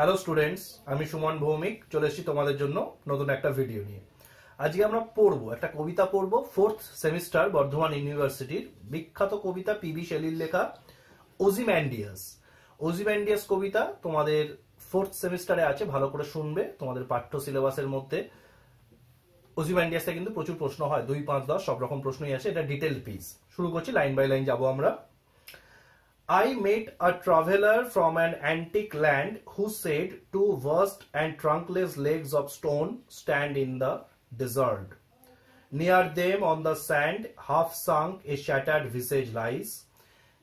Hello students আমি সুমন ভৌমিক চলে এসেছি তোমাদের জন্য নতুন একটা ভিডিও নিয়ে আজকে আমরা পড়ব একটা কবিতা পড়ব ফোর্থ সেমিস্টার বর্ধমান ইউনিভার্সিটির বিখ্যাত কবিতা পিবি শেলির লেখা ওজিম্যান্ডিয়াস ওজিম্যান্ডিয়াস কবিতা তোমাদের ফোর্থ সেমিস্টারে আছে ভালো করে শুনবে তোমাদের পাঠ্য সিলেবাসের মধ্যে ওজিম্যান্ডিয়াসটা কিন্তু প্রচুর প্রশ্ন হয় দুই পাঁচ দশ সব রকম প্রশ্নই আছে এটা ডিটেল পিস শুরু করছি লাইন বাই লাইন যাবো আমরা I met a traveler from an antique land who said two vast and trunkless legs of stone stand in the desert. Near them on the sand half sunk a shattered visage lies.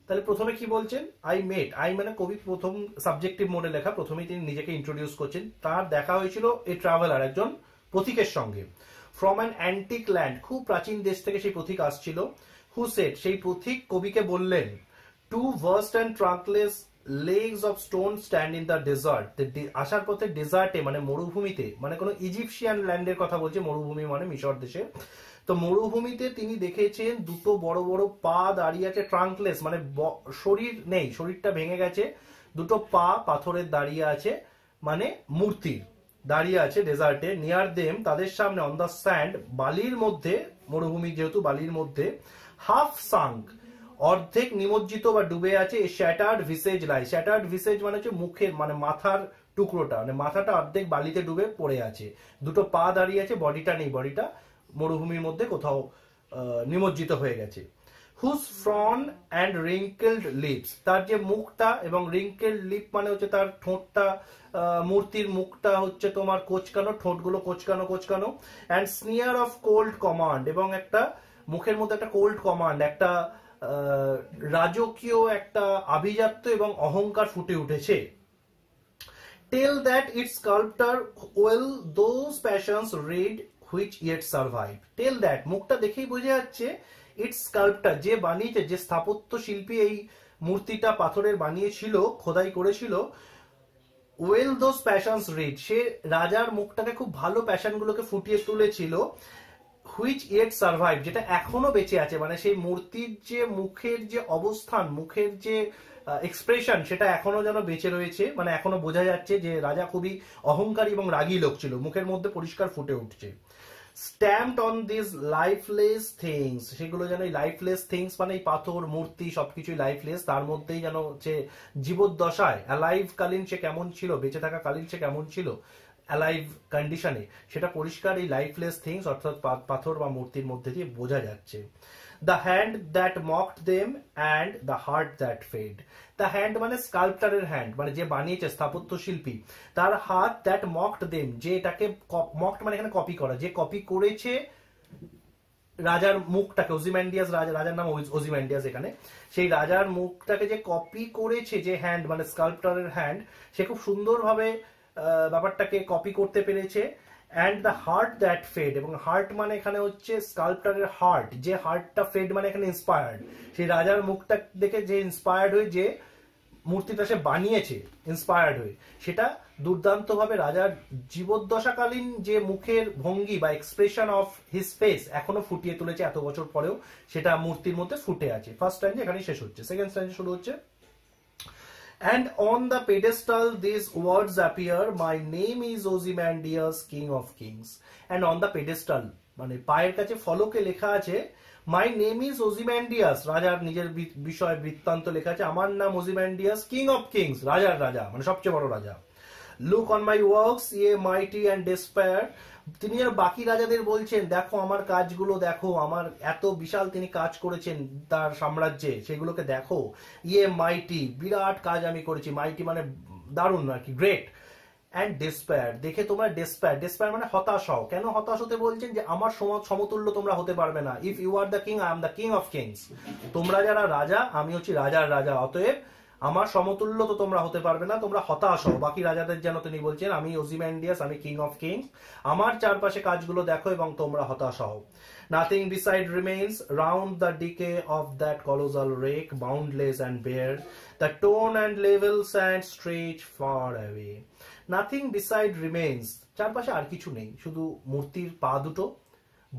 তাহলে প্রথমে কি বলছেন I met I মানে কবি প্রথম subjective মোডে লেখা প্রথমেই তিনি নিজেকে ইন্ট্রোডিউস করছেন তার দেখা হয়েছিল এই ট্রাভেলার একজন প্রতীকের সঙ্গে ফ্রম অ্যান অ্যান্টিক ল্যান্ড খুব প্রাচীন দেশ থেকে সেই প্রতীক আসছিল হুসেট সেই প্রতীক কবিকে বললেন two vast and trunkless legs of stone stand in the desert আসার পথে ডেজার্টে মানে মরুভূমিতে মানে কোনো ইজিপশিয়ান ল্যান্ডের কথা বলছে মরুভূমি মানে মিশর দেশে তো মরুভূমিতে তিনি দেখেছেন দুটো বড় বড় পা দাঁড়িয়ে আছে ট্রাঙ্কলেস মানে শরীর নেই শরীরটা ভেঙে গেছে দুটো পা পাথরের দাঁড়িয়ে আছে মানে মূর্তির দাঁড়িয়ে আছে ডেজার্টে নিয়ার দেম তাদের সামনে অন দ্য স্যান্ড বালির মধ্যে মরুভূমি যেহেতু বালির মধ্যে হাফ সাংক অর্ধেক নিমজ্জিত বা ডুবে আছে এই শ্যাটার্ড ভিসেজ লাই শ্যাটার্ড ভিসেজ মানে হচ্ছে মুখের মানে মাথার টুকরোটা মানে মাথাটা অর্ধেক বালিতে ডুবে পড়ে আছে দুটো পা দাঁড়িয়ে আছে বডিটা নেই বডিটা মরুভূমির মধ্যে কোথাও নিমজ্জিত হয়ে গেছে whose frown and wrinkled lips তার যে মুখটা এবং রিঙ্কেলড লিপ মানে হচ্ছে তার ঠোঁটটা মূর্তির মুখটা হচ্ছে তোমার কোচকানো ঠোঁটগুলো কোচকানো কোচকানো and sneer of cold command এবং একটা মুখের মধ্যে একটা কোল্ড কমান্ড একটা আহ রাজকীয় একটা আভিজাত্য এবং অহংকার ফুটে উঠেছে tell that its sculptor well those passions read which yet survive tell that মুখটা দেখেই বোঝা যাচ্ছে ইটস স্কাল্পটার যে বানিয়েছে যে স্থাপত্য শিল্পী এই মূর্তিটা পাথরের বানিয়েছিল খোদাই করেছিল ওয়েল দোজ প্যাশনস রেড সে রাজার মুখটাকে খুব ভালো প্যাশনগুলোকে ফুটিয়ে তুলেছিল হুইচ ইয়েট সার্ভাইভ যেটা এখনো বেঁচে আছে মানে সেই মূর্তির যে মুখের যে অবস্থান মুখের যে এক্সপ্রেশন সেটা এখনো যেন বেঁচে রয়েছে মানে এখনো বোঝা যাচ্ছে যে রাজা খুবই অহংকারী এবং রাগী লোক ছিল মুখের মধ্যে পরিষ্কার ফুটে উঠছে stamped on this lifeless things সেগুলো যেন এই লাইফলেস থিংস মানে এই পাথর মূর্তি সবকিছুই লাইফলেস তার মধ্যেই যেন হচ্ছে জীবদ্দশায় লাইফ কালীন সে কেমন ছিল বেঁচে থাকা কালীন সে কেমন ছিল অ্যালাইভ কন্ডিশনে সেটা পরিষ্কার এই লাইফলেস থিংস অর্থাৎ পাথর বা মূর্তির মধ্যে দিয়ে বোঝা যাচ্ছে the hand that mocked them and the heart that fed the hand মানে স্কাল্পটারের হ্যান্ড মানে যে বানিয়েছে স্থাপত্য শিল্পী তার হাত দ্যাট মকড দেম যে এটাকে মকড মানে এখানে কপি করা যে কপি করেছে রাজার মুখটাকে ওজিম্যান্ডিয়াস রাজা রাজার নাম ওজিম্যান্ডিয়াস এখানে সেই রাজার মুখটাকে যে কপি করেছে যে হ্যান্ড মানে স্কাল্পটারের হ্যান্ড সে খুব সুন্দরভাবে ব্যাপারটাকে কপি করতে পেরেছে and the heart that fed এবং হার্ট মানে এখানে হচ্ছে স্কাল্পটারের হার্ট যে হার্টটা ফেড মানে এখানে ইন্সপায়ার্ড সেই রাজার মুখটা দেখে যে ইন্সপায়ার্ড হয়ে যে মূর্তিটা সে বানিয়েছে ইন্সপায়ার্ড হয়ে সেটা দুর্দান্তভাবে রাজার জীবদ্দশাকালীন যে মুখের ভঙ্গি বা এক্সপ্রেশন অফ হিস ফেস এখনো ফুটিয়ে তুলেছে এত বছর পরেও সেটা মূর্তির মধ্যে ফুটে আছে ফার্স্ট টাইম এখানে শেষ হচ্ছে সেকেন্ড টাইম শুরু হচ্ছে And on the pedestal, these words appear, my name is Ozymandias, king of kings. And on the pedestal, মানে পায়ের কাছে ফলকে লেখা আছে মাই নেম ইজ ওজিম্যান্ডিয়াস রাজার নিজের বিষয় বৃত্তান্ত লেখা আছে আমার নাম ওজিম্যান্ডিয়াস কিং অফ কিংস রাজার রাজা মানে সবচেয়ে বড় রাজা লুক অন মাই ওয়ার্কস ইয়ে মাইটি অ্যান্ড ডেসপায়ার তিনি যেন বাকি রাজাদের বলছেন দেখো আমার কাজগুলো দেখো আমার এত বিশাল তিনি কাজ করেছেন তার সাম্রাজ্যে সেগুলোকে দেখো ইয়ে মাইটি বিরাট কাজ আমি করেছি মাইটি মানে দারুণ আর কি গ্রেট অ্যান্ড ডেসপায়ার দেখে তোমরা ডেসপায়ার ডেসপায়ার মানে হতাশ হও কেন হতাশ হতে বলছেন যে আমার সমতুল্য তোমরা হতে পারবে না if you are the king I am the king of kings তোমরা যারা রাজা আমি হচ্ছি রাজার রাজা অতএব আমার সমতুল্য তো তোমরা হতে পারবে না তোমরা হতাশ হও বাকি রাজাদের যেন তিনি বলছেন আমি ওজিম্যান্ডিয়াস আমি কিং অফ কিং আমার চারপাশে কাজগুলো দেখো এবং তোমরা হতাশ হও nothing beside remains round the decay of that colossal wreck boundless and bare the lone and levels and stretch far away nothing beside remains চারপাশে আর কিছু নেই শুধু মূর্তির পা দুটো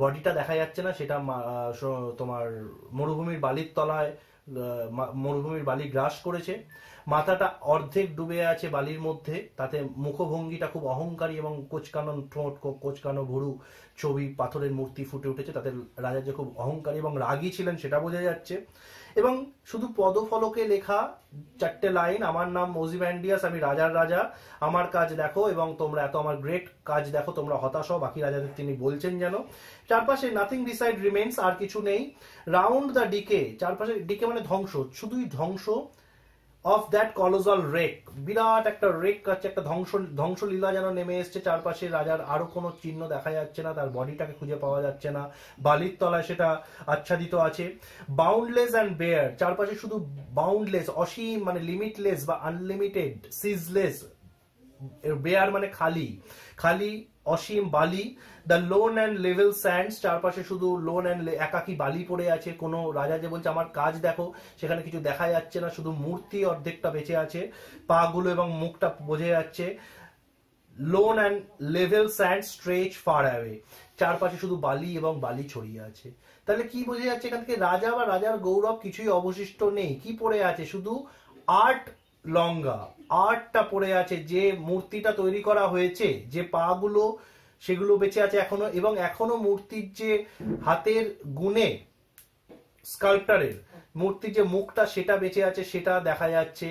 বডিটা দেখা যাচ্ছে না সেটা তোমার মরুভূমির বালির তলায় মরুভূমির বালি গ্রাস করেছে মাথাটা অর্ধেক ডুবে আছে বালির মধ্যে তাতে মুখভঙ্গিটা খুব অহংকারী এবং কোচকানো ঠোঁট কোচকানো ভুরু ছবি পাথরের মূর্তি ফুটে উঠেছে তাতে রাজা যে খুব অহংকারী এবং রাগী ছিলেন সেটা বোঝা যাচ্ছে এবং শুধু পদফলকে লেখা চারটে লাইন আমার নাম অ্যান্ডিয়াস আমি রাজার রাজা আমার কাজ দেখো এবং তোমরা এত আমার গ্রেট কাজ দেখো তোমরা হতাশ হও বাকি রাজাদের তিনি বলছেন যেন চারপাশে নাথিং ডিসাইড রিমেন্স আর কিছু নেই রাউন্ড দ্য ডিকে চারপাশে ডিকে মানে ধ্বংস শুধুই ধ্বংস অফ দ্যাট কলোজাল রেক বিরাট একটা রেক আছে একটা ধ্বংস ধ্বংসলীলা যেন নেমে এসছে চারপাশে রাজার আরো কোনো চিহ্ন দেখা যাচ্ছে না তার বডিটাকে খুঁজে পাওয়া যাচ্ছে না বালির তলায় সেটা আচ্ছাদিত আছে বাউন্ডলেস অ্যান্ড বেয়ার চারপাশে শুধু বাউন্ডলেস অসীম মানে লিমিটলেস বা আনলিমিটেড সিজলেস বেয়ার মানে খালি খালি অসীম বালি the lone and level sands চারপাশে শুধু লোন অ্যান্ড একাকি বালি পড়ে আছে কোনো রাজা যে বলছে আমার কাজ দেখো সেখানে কিছু দেখা যাচ্ছে না শুধু মূর্তি অর্ধেকটা বেঁচে আছে পাগুলো এবং মুখটা বোঝা যাচ্ছে lone and level sand stretch far away চারপাশে শুধু বালি এবং বালি ছড়িয়ে আছে তাহলে কি বোঝা যাচ্ছে এখান থেকে রাজা বা রাজার গৌরব কিছুই অবশিষ্ট নেই কি পড়ে আছে শুধু আর্ট লঙ্গা আর্টটা পড়ে আছে যে মূর্তিটা তৈরি করা হয়েছে যে পাগুলো সেগুলো বেঁচে আছে এখনো এবং এখনো মূর্তির যে হাতের গুণে স্কাল্পটারের মূর্তির যে মুখটা সেটা বেঁচে আছে সেটা দেখা যাচ্ছে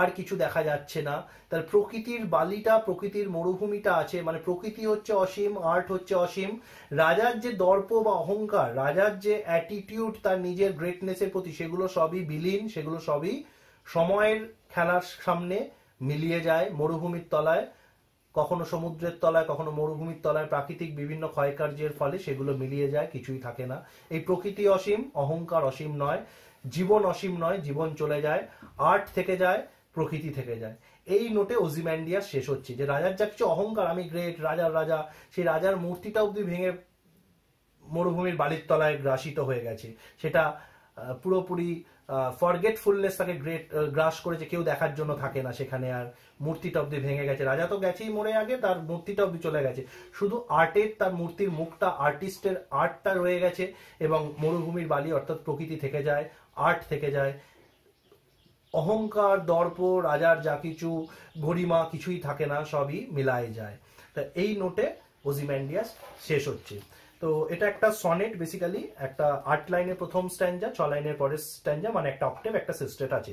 আর কিছু দেখা যাচ্ছে না তার প্রকৃতির বালিটা প্রকৃতির মরুভূমিটা আছে মানে প্রকৃতি হচ্ছে অসীম আর্ট হচ্ছে অসীম রাজার যে দর্প বা অহংকার রাজার যে অ্যাটিটিউড তার নিজের গ্রেটনেসের প্রতি সেগুলো সবই বিলীন সেগুলো সবই সময়ের খেলার সামনে মিলিয়ে যায় মরুভূমির তলায় কখনো সমুদ্রের তলায় কখনো মরুভূমির তলায় প্রাকৃতিক বিভিন্ন ক্ষয়কার্যের ফলে সেগুলো মিলিয়ে যায় কিছুই থাকে না এই প্রকৃতি অসীম অহংকার অসীম নয় জীবন অসীম নয় জীবন চলে যায় আর্ট থেকে যায় প্রকৃতি থেকে যায় এই নোটে ওজিম্যান্ডিয়া শেষ হচ্ছে যে রাজার যা কিছু অহংকার আমি গ্রেট রাজার রাজা সেই রাজার মূর্তিটা অব্দি ভেঙে মরুভূমির বালির তলায় গ্রাসিত হয়ে গেছে সেটা পুরোপুরি ফরগেটফুলনেস তাকে গ্রেট গ্রাস করেছে কেউ দেখার জন্য থাকে না সেখানে আর মূর্তিটা অব্দি ভেঙে গেছে রাজা তো গেছেই মরে আগে তার মূর্তিটা অব্দি চলে গেছে শুধু আর্টের তার মূর্তির মুখটা আর্টিস্টের আর্টটা রয়ে গেছে এবং মরুভূমির বালি অর্থাৎ প্রকৃতি থেকে যায় আর্ট থেকে যায় অহংকার দর্প রাজার যা কিছু গরিমা কিছুই থাকে না সবই মিলায় যায় তা এই নোটে ওজিম্যান্ডিয়াস শেষ হচ্ছে তো এটা একটা সনেট বেসিক্যালি একটা আট লাইনের প্রথম স্ট্যান্ডা ছ লাইনের পরের স্ট্যান্ডা মানে একটা অক্টেভ একটা সিস্টেট আছে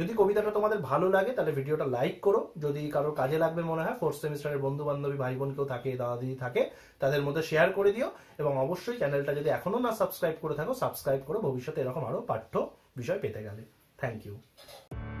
যদি কবিতাটা তোমাদের ভালো লাগে তাহলে ভিডিওটা লাইক করো যদি কারো কাজে লাগবে মনে হয় ফোর্থ সেমিস্টারের বন্ধু বান্ধবী ভাই বোন কেউ থাকে দাদা দিদি থাকে তাদের মধ্যে শেয়ার করে দিও এবং অবশ্যই চ্যানেলটা যদি এখনো না সাবস্ক্রাইব করে থাকো সাবস্ক্রাইব করো ভবিষ্যতে এরকম আরো পাঠ্য বিষয় পেতে গেলে থ্যাংক ইউ